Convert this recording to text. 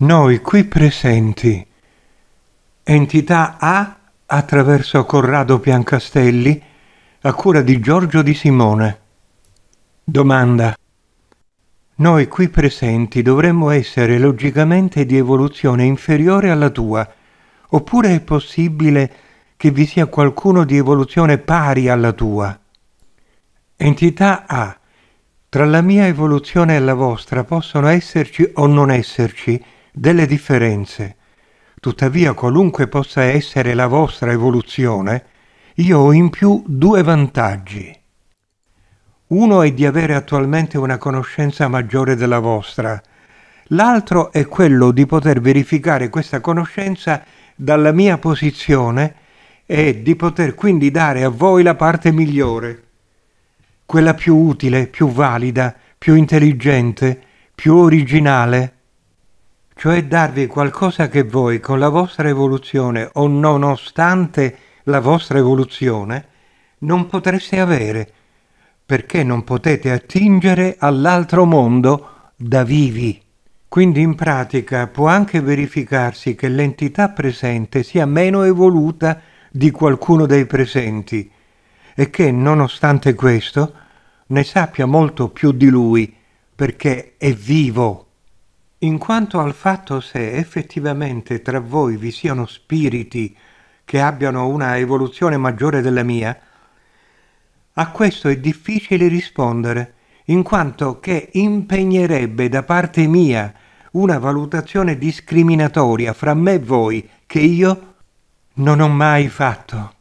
noi qui presenti, entità A attraverso Corrado Piancastelli, a cura di Giorgio Di Simone. Domanda. Noi qui presenti dovremmo essere logicamente di evoluzione inferiore alla tua, oppure è possibile che vi sia qualcuno di evoluzione pari alla tua? Entità A. Tra la mia evoluzione e la vostra possono esserci o non esserci delle differenze. Tuttavia, qualunque possa essere la vostra evoluzione, io ho in più due vantaggi. Uno è di avere attualmente una conoscenza maggiore della vostra, l'altro è quello di poter verificare questa conoscenza dalla mia posizione e di poter quindi dare a voi la parte migliore, quella più utile, più valida, più intelligente, più originale cioè darvi qualcosa che voi con la vostra evoluzione o nonostante la vostra evoluzione non potreste avere, perché non potete attingere all'altro mondo da vivi. Quindi in pratica può anche verificarsi che l'entità presente sia meno evoluta di qualcuno dei presenti e che, nonostante questo, ne sappia molto più di lui perché è vivo in quanto al fatto se effettivamente tra voi vi siano spiriti che abbiano una evoluzione maggiore della mia, a questo è difficile rispondere, in quanto che impegnerebbe da parte mia una valutazione discriminatoria fra me e voi che io non ho mai fatto.